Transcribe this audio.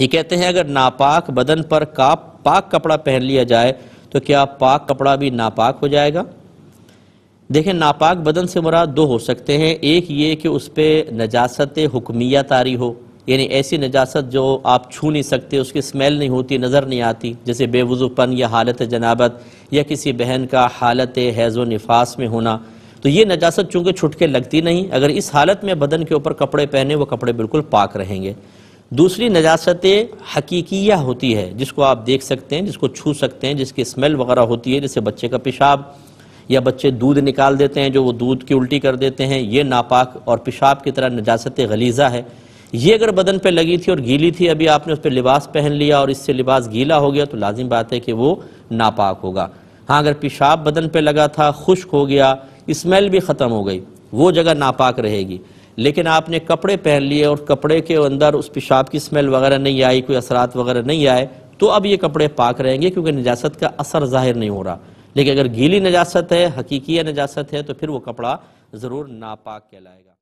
ये कहते हैं अगर नापाक बदन पर का पाक कपड़ा पहन लिया जाए तो क्या पाक कपड़ा भी नापाक हो जाएगा देखें नापाक बदन से मुराद दो हो सकते हैं एक ये कि उस पर नजास्त हुक्मिया तारी हो यानी ऐसी नजास्त जो आप छू नहीं सकते उसकी स्मेल नहीं होती नज़र नहीं आती जैसे बेवजूपन या हालत जनाबत या किसी बहन का हालत हैज़ नफास में होना तो ये नजास्त चूँकि छुटके लगती नहीं अगर इस हालत में बदन के ऊपर कपड़े पहने वो कपड़े बिल्कुल पाक रहेंगे दूसरी नजास्त हकीकिया होती है जिसको आप देख सकते हैं जिसको छू सकते हैं जिसकी स्मेल वगैरह होती है जैसे बच्चे का पेशाब या बच्चे दूध निकाल देते हैं जो वो दूध की उल्टी कर देते हैं ये नापाक और पेशाब की तरह नजास्त गलीज़ा है ये अगर बदन पे लगी थी और गीली थी अभी आपने उस पर लिबास पहन लिया और इससे लिबास गीला हो गया तो लाजिम बात है कि वो नापाक होगा हाँ अगर पेशाब बदन पे लगा था खुश्क हो गया स्मेल भी ख़त्म हो गई वो जगह नापाक रहेगी लेकिन आपने कपड़े पहन लिए और कपड़े के अंदर उस पेशाब की स्मेल वगैरह नहीं आई कोई असरात वगैरह नहीं आए तो अब ये कपड़े पाक रहेंगे क्योंकि नजास्त का असर जाहिर नहीं हो रहा लेकिन अगर गीली नजास्त है हकीकी नजास्त है तो फिर वो कपड़ा ज़रूर नापाक कहलाएगा